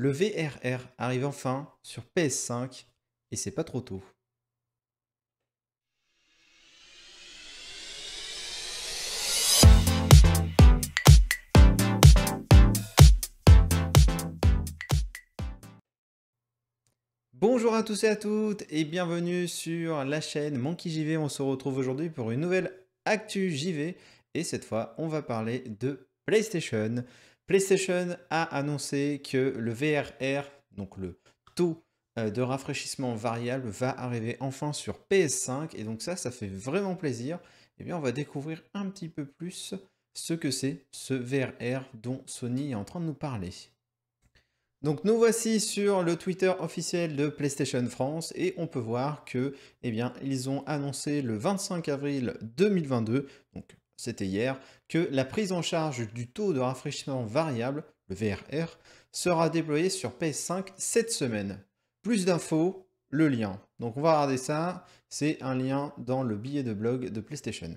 Le VRR arrive enfin sur PS5 et c'est pas trop tôt. Bonjour à tous et à toutes et bienvenue sur la chaîne Monkey JV. On se retrouve aujourd'hui pour une nouvelle Actu JV et cette fois on va parler de PlayStation. PlayStation a annoncé que le VRR, donc le taux euh, de rafraîchissement variable, va arriver enfin sur PS5. Et donc ça, ça fait vraiment plaisir. Eh bien, on va découvrir un petit peu plus ce que c'est ce VRR dont Sony est en train de nous parler. Donc nous voici sur le Twitter officiel de PlayStation France et on peut voir que eh bien, ils ont annoncé le 25 avril 2022, donc c'était hier, que la prise en charge du taux de rafraîchissement variable, le VRR, sera déployée sur PS5 cette semaine. Plus d'infos, le lien. Donc on va regarder ça, c'est un lien dans le billet de blog de PlayStation.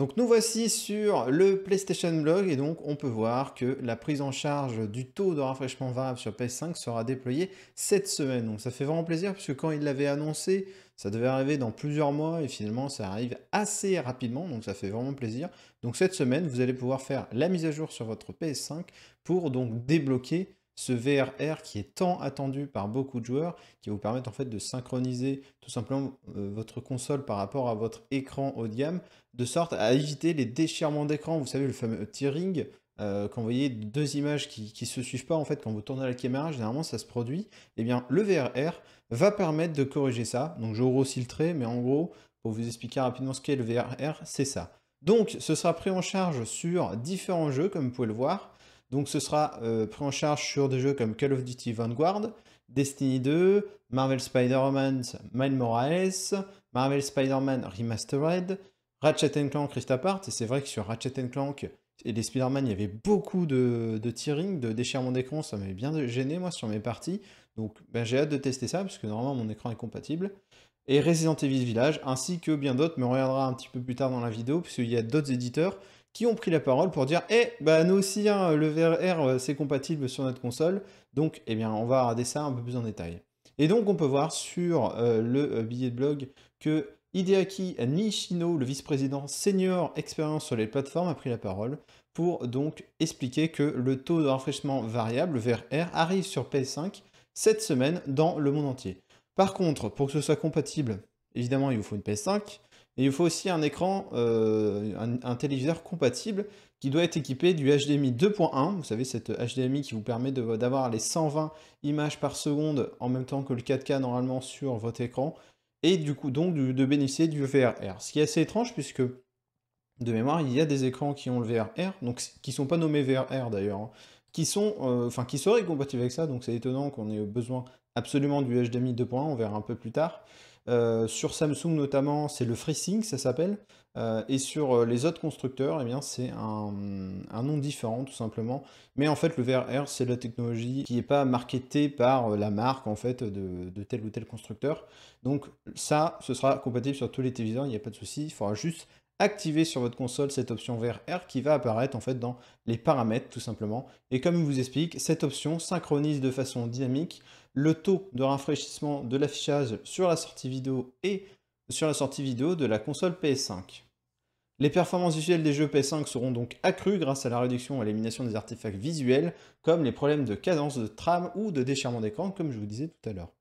Donc nous voici sur le PlayStation Blog et donc on peut voir que la prise en charge du taux de rafraîchissement variable sur PS5 sera déployée cette semaine. Donc ça fait vraiment plaisir puisque quand il l'avait annoncé, ça devait arriver dans plusieurs mois et finalement ça arrive assez rapidement donc ça fait vraiment plaisir. Donc cette semaine vous allez pouvoir faire la mise à jour sur votre PS5 pour donc débloquer ce VRR qui est tant attendu par beaucoup de joueurs, qui vous permettre en fait de synchroniser tout simplement euh, votre console par rapport à votre écran haut de gamme, de sorte à éviter les déchirements d'écran, vous savez le fameux tearing, euh, quand vous voyez deux images qui ne se suivent pas, en fait, quand vous tournez la caméra, généralement ça se produit, et eh bien le VRR va permettre de corriger ça. Donc je grossis le trait, mais en gros, pour vous expliquer rapidement ce qu'est le VRR, c'est ça. Donc ce sera pris en charge sur différents jeux, comme vous pouvez le voir. Donc ce sera euh, pris en charge sur des jeux comme Call of Duty Vanguard, Destiny 2, Marvel Spider-Man Miles Morales, Marvel Spider-Man Remastered, Ratchet Clank Rift Apart. Et c'est vrai que sur Ratchet Clank et les Spider-Man, il y avait beaucoup de, tearing, de déchirement d'écran. Ça m'avait bien gêné, moi, sur mes parties. Donc ben, j'ai hâte de tester ça, parce que normalement, mon écran est compatible et Resident Evil Village, ainsi que bien d'autres, mais on regardera un petit peu plus tard dans la vidéo, puisqu'il y a d'autres éditeurs qui ont pris la parole pour dire Eh, ben nous aussi, hein, le VRR, euh, c'est compatible sur notre console, donc eh bien, on va regarder ça un peu plus en détail. Et donc, on peut voir sur euh, le euh, billet de blog que Hideaki Nishino, le vice-président senior expérience sur les plateformes, a pris la parole pour donc expliquer que le taux de rafraîchissement variable, VRR, arrive sur PS5 cette semaine dans le monde entier. Par contre, pour que ce soit compatible, évidemment, il vous faut une PS5, et il faut aussi un écran, euh, un, téléviseur compatible qui doit être équipé du HDMI 2.1, vous savez cette HDMI qui vous permet d'avoir les 120 images par seconde en même temps que le 4K normalement sur votre écran, et du coup donc de, bénéficier du VRR. Ce qui est assez étrange puisque de mémoire il y a des écrans qui ont le VRR, donc qui sont pas nommés VRR d'ailleurs, hein qui, sont, euh, enfin, qui seraient compatibles avec ça, donc c'est étonnant qu'on ait besoin absolument du HDMI 2.1, on verra un peu plus tard. Euh, sur Samsung notamment, c'est le FreeSync, ça s'appelle. Euh, et sur les autres constructeurs, eh bien c'est un, un, nom différent tout simplement. Mais en fait, le VRR, c'est la technologie qui n'est pas marketée par la marque en fait de, de, tel ou tel constructeur. Donc ça, ce sera compatible sur tous les téléviseurs, il n'y a pas de souci. Il faudra juste activez sur votre console cette option vert R qui va apparaître en fait dans les paramètres tout simplement. Et comme je vous explique, cette option synchronise de façon dynamique le taux de rafraîchissement de l'affichage sur la sortie vidéo et sur la sortie vidéo de la console PS5. Les performances visuelles des jeux PS5 seront donc accrues grâce à la réduction et l'élimination des artefacts visuels comme les problèmes de cadence, de trame ou de déchirement d'écran comme je vous disais tout à l'heure.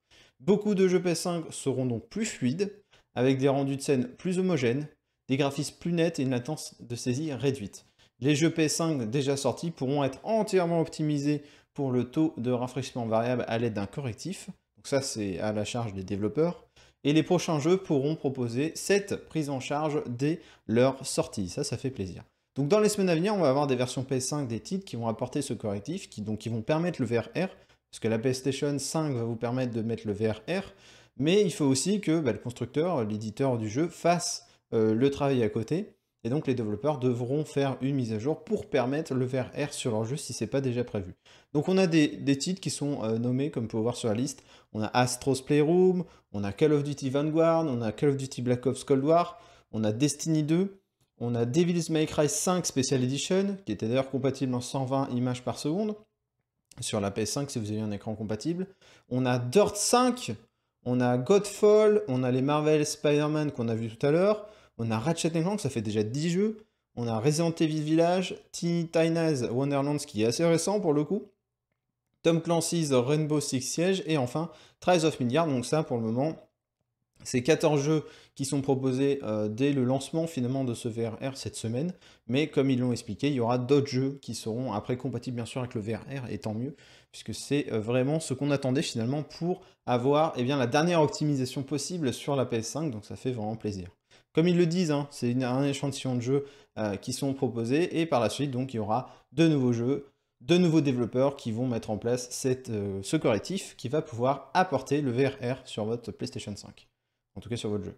Beaucoup de jeux PS5 seront donc plus fluides, avec des rendus de scène plus homogènes, des graphismes plus nets et une latence de saisie réduite. Les jeux PS5 déjà sortis pourront être entièrement optimisés pour le taux de rafraîchissement variable à l'aide d'un correctif. Donc ça c'est à la charge des développeurs. Et les prochains jeux pourront proposer cette prise en charge dès leur sortie. Ça, ça fait plaisir. Donc dans les semaines à venir, on va avoir des versions PS5 des titres qui vont apporter ce correctif, qui, donc, vont permettre le VRR, parce que la PlayStation 5 va vous permettre de mettre le VRR, mais il faut aussi que bah, le constructeur, l'éditeur du jeu, fasse euh, le travail à côté. Et donc les développeurs devront faire une mise à jour pour permettre le VRR sur leur jeu si c'est pas déjà prévu. Donc on a des, titres qui sont euh, nommés comme vous pouvez voir sur la liste. On a Astro's Playroom, on a Call of Duty Vanguard, on a Call of Duty Black Ops Cold War, on a Destiny 2, on a Devil's May Cry 5 Special Edition, qui était d'ailleurs compatible en 120 images par seconde sur la PS5 si vous avez un écran compatible. On a Dirt 5, on a Godfall, on a les Marvel Spider-Man qu'on a vu tout à l'heure. On a Ratchet Clank, ça fait déjà 10 jeux. On a Resident Evil Village, Teeny Tina's Wonderlands qui est assez récent pour le coup. Tom Clancy's Rainbow Six Siege et enfin Trials of Milliards. Donc ça pour le moment, c'est 14 jeux qui sont proposés euh, dès le lancement finalement de ce VRR cette semaine. Mais comme ils l'ont expliqué, il y aura d'autres jeux qui seront après compatibles bien sûr avec le VRR et tant mieux puisque c'est euh, vraiment ce qu'on attendait finalement pour avoir eh bien, la dernière optimisation possible sur la PS5. Donc ça fait vraiment plaisir. Comme ils le disent, hein, c'est un échantillon de jeux euh, qui sont proposés et par la suite, donc, il y aura de nouveaux jeux, de nouveaux développeurs qui vont mettre en place cette, euh, ce correctif qui va pouvoir apporter le VRR sur votre PlayStation 5, en tout cas sur votre jeu.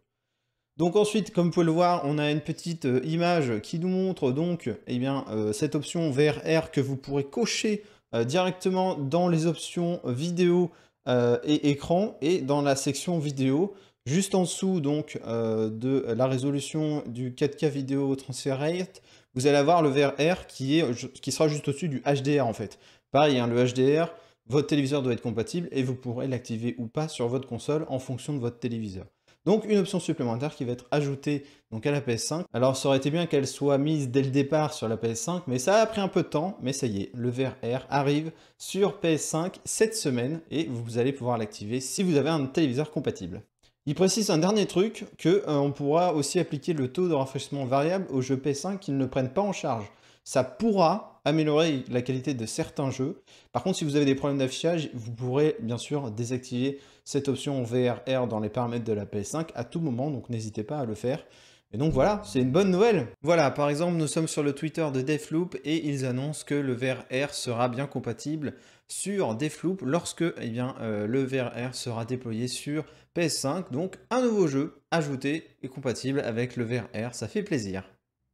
Donc ensuite, comme vous pouvez le voir, on a une petite euh, image qui nous montre donc eh bien, cette option VRR que vous pourrez cocher directement dans les options vidéo et écran et dans la section vidéo, Juste en dessous donc euh, de la résolution du 4K vidéo transfer rate, vous allez avoir le VRR qui, est, qui sera juste au-dessus du HDR en fait. Pareil, hein, le HDR, votre téléviseur doit être compatible et vous pourrez l'activer ou pas sur votre console en fonction de votre téléviseur. Donc une option supplémentaire qui va être ajoutée donc à la PS5. Alors ça aurait été bien qu'elle soit mise dès le départ sur la PS5, mais ça a pris un peu de temps, mais ça y est, le VR arrive sur PS5 cette semaine et vous allez pouvoir l'activer si vous avez un téléviseur compatible. Il précise un dernier truc, que euh, on pourra aussi appliquer le taux de rafraîchissement variable aux jeux PS5 qu'ils ne prennent pas en charge. Ça pourra améliorer la qualité de certains jeux. Par contre, si vous avez des problèmes d'affichage, vous pourrez bien sûr désactiver cette option VRR dans les paramètres de la PS5 à tout moment, donc n'hésitez pas à le faire. Et donc voilà, c'est une bonne nouvelle. Voilà, par exemple, nous sommes sur le Twitter de Defloop et ils annoncent que le VRR sera bien compatible sur des floups lorsque eh bien, euh, le VRR sera déployé sur PS5. Donc un nouveau jeu ajouté et compatible avec le VRR ça fait plaisir.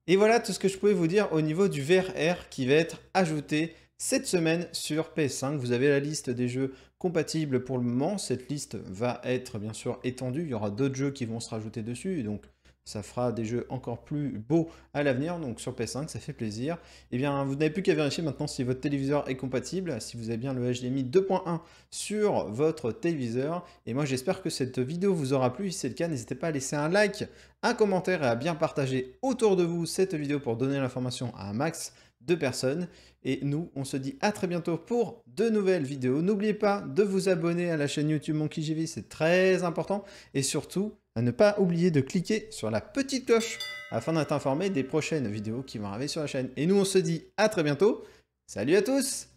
Et voilà tout ce que je pouvais vous dire au niveau du VRR qui va être ajouté cette semaine sur PS5. Vous avez la liste des jeux compatibles pour le moment. Cette liste va être bien sûr étendue. Il y aura d'autres jeux qui vont se rajouter dessus. Donc ça fera des jeux encore plus beaux à l'avenir, donc sur PS5, ça fait plaisir. Eh bien, vous n'avez plus qu'à vérifier maintenant si votre téléviseur est compatible, si vous avez bien le HDMI 2.1 sur votre téléviseur. Et moi, j'espère que cette vidéo vous aura plu. Si c'est le cas, n'hésitez pas à laisser un like, un commentaire et à bien partager autour de vous cette vidéo pour donner l'information à un max de personnes. Et nous, on se dit à très bientôt pour de nouvelles vidéos. N'oubliez pas de vous abonner à la chaîne YouTube MonkeyGV, c'est très important. Et surtout, à ne pas oublier de cliquer sur la petite cloche afin d'être informé des prochaines vidéos qui vont arriver sur la chaîne. Et nous, on se dit à très bientôt. Salut à tous